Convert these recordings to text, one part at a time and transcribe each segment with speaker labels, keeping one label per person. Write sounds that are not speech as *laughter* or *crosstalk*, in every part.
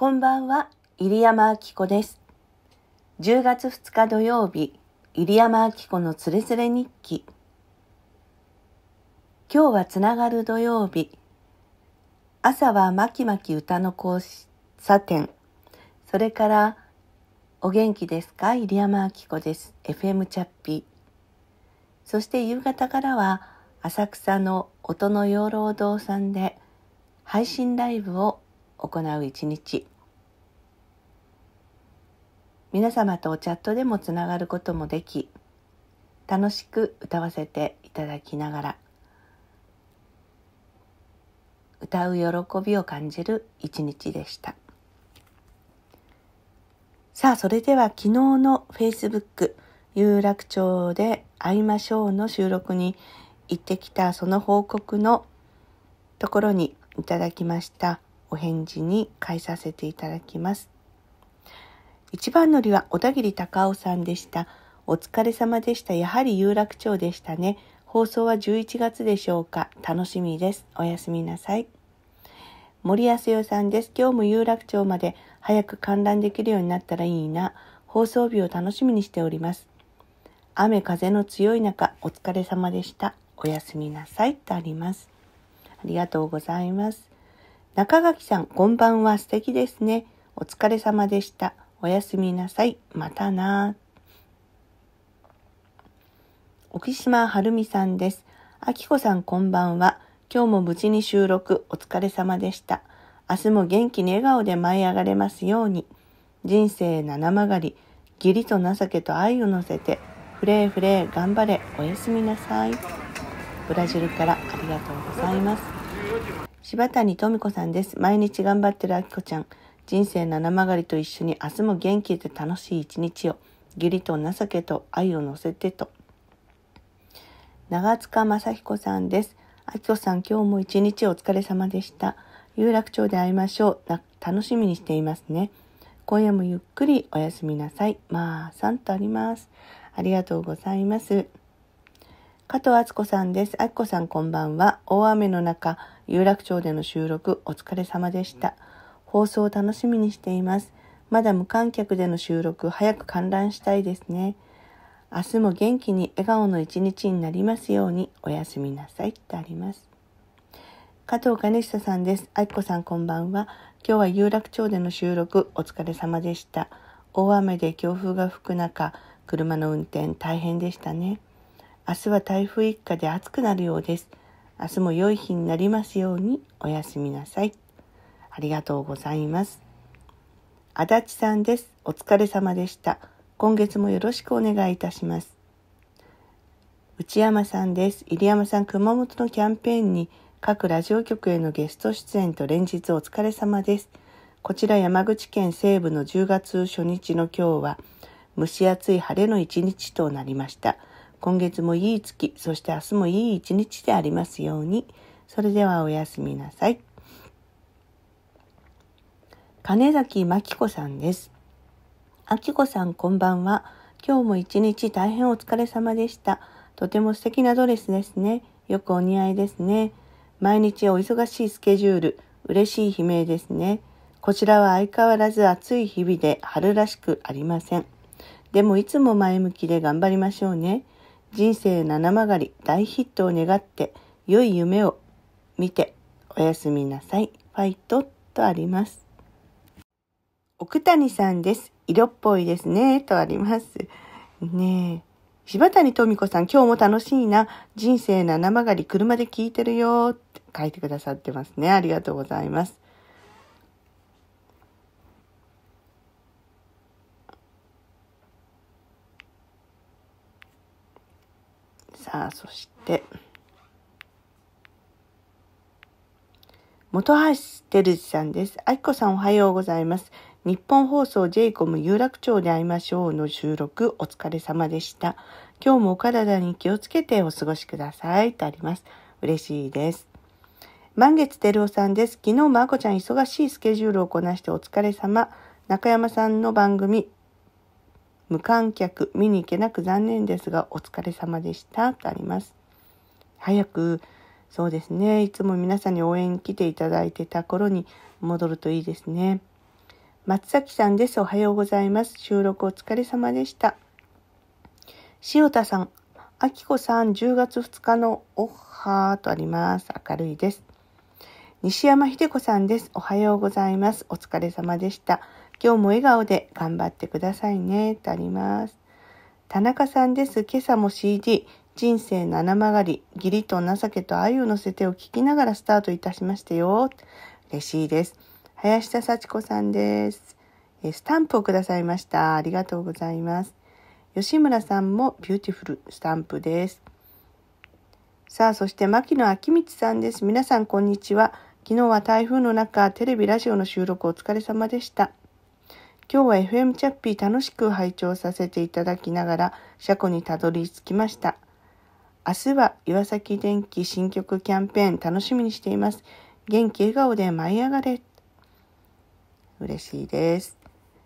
Speaker 1: こんばんは、入山明子です。10月2日土曜日、入山明子のつれつれ日記。今日はつながる土曜日。朝はまきまき歌の交差点。それから、お元気ですか入山明子です。FM チャッピー。そして夕方からは、浅草の音の養老堂さんで、配信ライブを行う一日。皆様とチャットでもつながることもでき楽しく歌わせていただきながら歌う喜びを感じる一日でしたさあそれでは昨日の Facebook 有楽町で会いましょうの収録に行ってきたその報告のところにいただきましたお返事に返させていただきます。一番乗りは小田切隆夫さんでした。お疲れ様でした。やはり有楽町でしたね。放送は11月でしょうか。楽しみです。おやすみなさい。森康代さんです。今日も有楽町まで早く観覧できるようになったらいいな。放送日を楽しみにしております。雨風の強い中、お疲れ様でした。おやすみなさい。とあります。ありがとうございます。中垣さん、こんばんは。素敵ですね。お疲れ様でした。おやすみなさい。またな。沖島はるみさんです。あきこさんこんばんは。今日も無事に収録お疲れ様でした。明日も元気に笑顔で舞い上がれますように。人生七曲がり、義理と情けと愛を乗せて、フレーフレー頑張れ、おやすみなさい。ブラジルからありがとうございます。柴谷富子さんです。毎日頑張ってるあきこちゃん。人生七曲りと一緒に明日も元気で楽しい一日を、義理と情けと愛を乗せてと。長塚雅彦さんです。あきこさん、今日も一日お疲れ様でした。有楽町で会いましょう。楽しみにしていますね。今夜もゆっくりおやすみなさい。まあ、さんとあります。ありがとうございます。加藤敦子さんです。あきこさんこんばんは。大雨の中、有楽町での収録お疲れ様でした。放送を楽しみにしています。まだ無観客での収録、早く観覧したいですね。明日も元気に笑顔の一日になりますように、おやすみなさいってあります。加藤兼久さんです。愛子さんこんばんは。今日は有楽町での収録、お疲れ様でした。大雨で強風が吹く中、車の運転大変でしたね。明日は台風一過で暑くなるようです。明日も良い日になりますように、おやすみなさい。ありがとうございます。足立さんです。お疲れ様でした。今月もよろしくお願いいたします。内山さんです。入山さん、熊本のキャンペーンに各ラジオ局へのゲスト出演と連日お疲れ様です。こちら山口県西部の10月初日の今日は蒸し暑い晴れの一日となりました。今月もいい月、そして明日もいい一日でありますように。それではおやすみなさい。金崎真紀子さんです。あきこさんこんばんは。今日も一日大変お疲れ様でした。とても素敵なドレスですね。よくお似合いですね。毎日お忙しいスケジュール、嬉しい悲鳴ですね。こちらは相変わらず暑い日々で春らしくありません。でもいつも前向きで頑張りましょうね。人生七曲がり大ヒットを願って、良い夢を見て、おやすみなさい。ファイトとあります。奥谷さんです。色っぽいですね。とあります。ねえ。柴谷富子さん、今日も楽しいな。人生の生がり、車で聞いてるよ。って書いてくださってますね。ありがとうございます。さあ、そして。本橋照司さんです。あきこさんおはようございます。日本放送 j コム有楽町で会いましょうの収録お疲れ様でした。今日もお体に気をつけてお過ごしくださいとあります。嬉しいです。満月照夫さんです。昨日もあこちゃん忙しいスケジュールをこなしてお疲れ様。中山さんの番組、無観客、見に行けなく残念ですが、お疲れ様でした。とあります。早くそうですね。いつも皆さんに応援来ていただいてた頃に戻るといいですね。松崎さんです。おはようございます。収録お疲れ様でした。塩田さん、あきこさん、10月2日のおはーとあります。明るいです。西山秀子さんです。おはようございます。お疲れ様でした。今日も笑顔で頑張ってくださいね。とあります。田中さんです。今朝も CD、人生七曲がり、義理と情けと愛を乗せてを聞きながらスタートいたしましたよ。嬉しいです。林田幸子さんです。スタンプをくださいました。ありがとうございます。吉村さんもビューティフルスタンプです。さあ、そして牧野明光さんです。皆さん、こんにちは。昨日は台風の中、テレビ、ラジオの収録お疲れ様でした。今日は FM チャッピー楽しく拝聴させていただきながら、車庫にたどり着きました。明日は岩崎電機新曲キャンペーン楽しみにしています。元気笑顔で舞い上がれ。嬉しいです。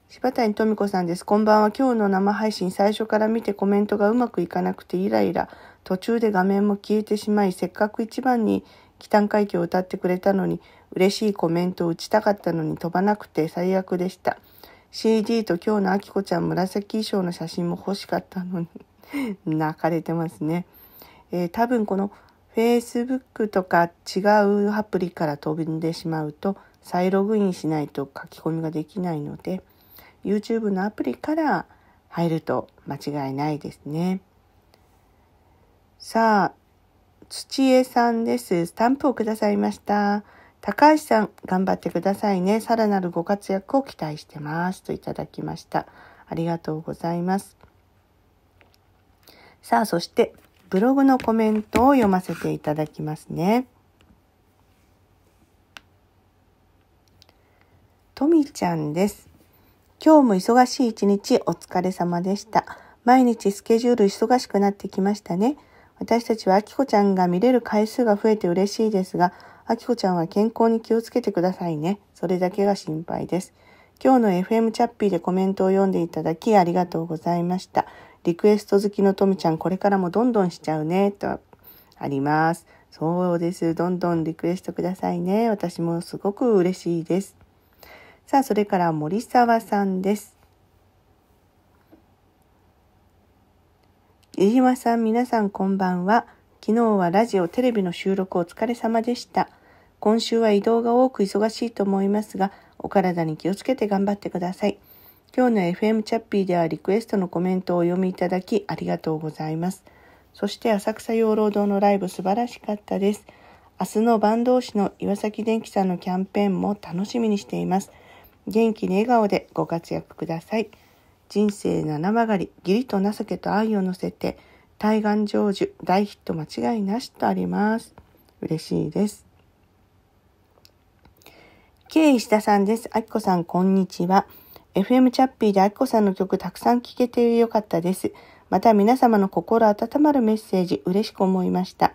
Speaker 1: 柴谷富子さんです。こんばんは。今日の生配信最初から見てコメントがうまくいかなくてイライラ。途中で画面も消えてしまい、せっかく一番に北短海峡を歌ってくれたのに、嬉しいコメントを打ちたかったのに飛ばなくて最悪でした。CD と今日のあきこちゃん紫衣装の写真も欲しかったのに *laughs* 泣かれてますね。えー、多分この Facebook とか違うアプリから飛んでしまうと再ログインしないと書き込みができないので YouTube のアプリから入ると間違いないですね。さあ、土江さんです。スタンプをくださいました。高橋さん、頑張ってくださいね。さらなるご活躍を期待してます。といただきました。ありがとうございます。さあ、そして、ブログのコメントを読ませていただきますね。とみちゃんです。今日も忙しい一日お疲れ様でした。毎日スケジュール忙しくなってきましたね。私たちはあきこちゃんが見れる回数が増えて嬉しいですが、あきこちゃんは健康に気をつけてくださいね。それだけが心配です。今日の FM チャッピーでコメントを読んでいただきありがとうございました。リクエスト好きのとみちゃん、これからもどんどんしちゃうね、とあります。そうです。どんどんリクエストくださいね。私もすごく嬉しいです。さあ、それから森沢さんです。飯島さん、皆さんこんばんは。昨日はラジオ、テレビの収録お疲れ様でした。今週は移動が多く忙しいと思いますが、お体に気をつけて頑張ってください。今日の FM チャッピーではリクエストのコメントをお読みいただきありがとうございます。そして浅草養老堂のライブ素晴らしかったです。明日の坂東市の岩崎電機さんのキャンペーンも楽しみにしています。元気に笑顔でご活躍ください。人生七曲がり、義理と情けと愛を乗せて、対岸成就、大ヒット間違いなしとあります。嬉しいです。K 石田さんです。あきこさん、こんにちは。FM チャッピーであきこさんの曲たくさん聴けてよかったです。また皆様の心温まるメッセージ嬉しく思いました。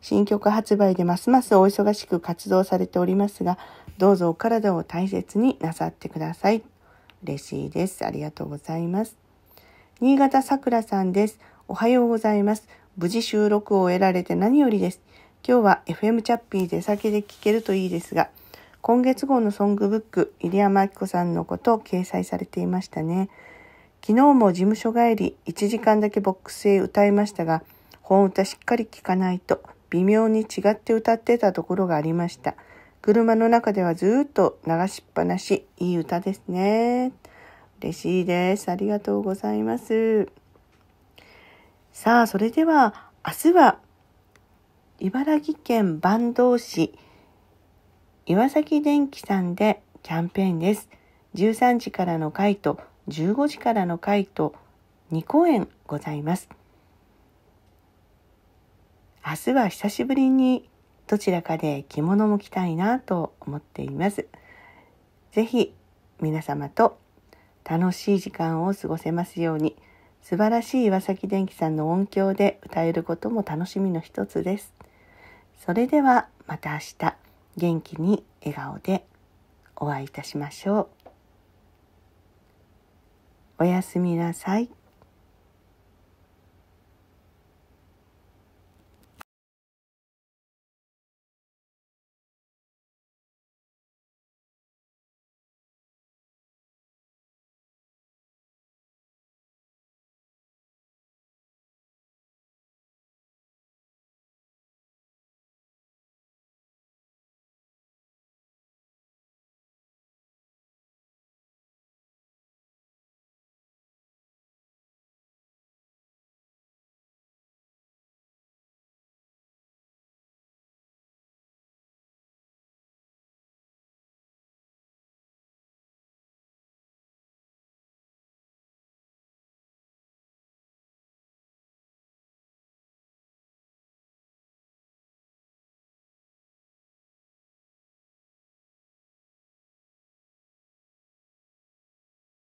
Speaker 1: 新曲発売でますますお忙しく活動されておりますが、どうぞお体を大切になさってください。嬉しいです。ありがとうございます。新潟さくらさんです。おはようございます。無事収録を終えられて何よりです。今日は FM チャッピー出先で聞けるといいですが、今月号のソングブック、入山明子さんのことを掲載されていましたね。昨日も事務所帰り、1時間だけボックスへ歌いましたが、本歌しっかり聴かないと、微妙に違って歌ってたところがありました。車の中ではずっと流しっぱなし、いい歌ですね。嬉しいです。ありがとうございます。さあ、それでは、明日は、茨城県坂東市、岩崎電機さんでキャンペーンです。13時からの回と15時からの回と2公演ございます。明日は久しぶりにどちらかで着物も着たいなと思っています。ぜひ皆様と楽しい時間を過ごせますように素晴らしい岩崎電機さんの音響で歌えることも楽しみの一つです。それではまた明日。元気に笑顔でお会いいたしましょう。おやすみなさい。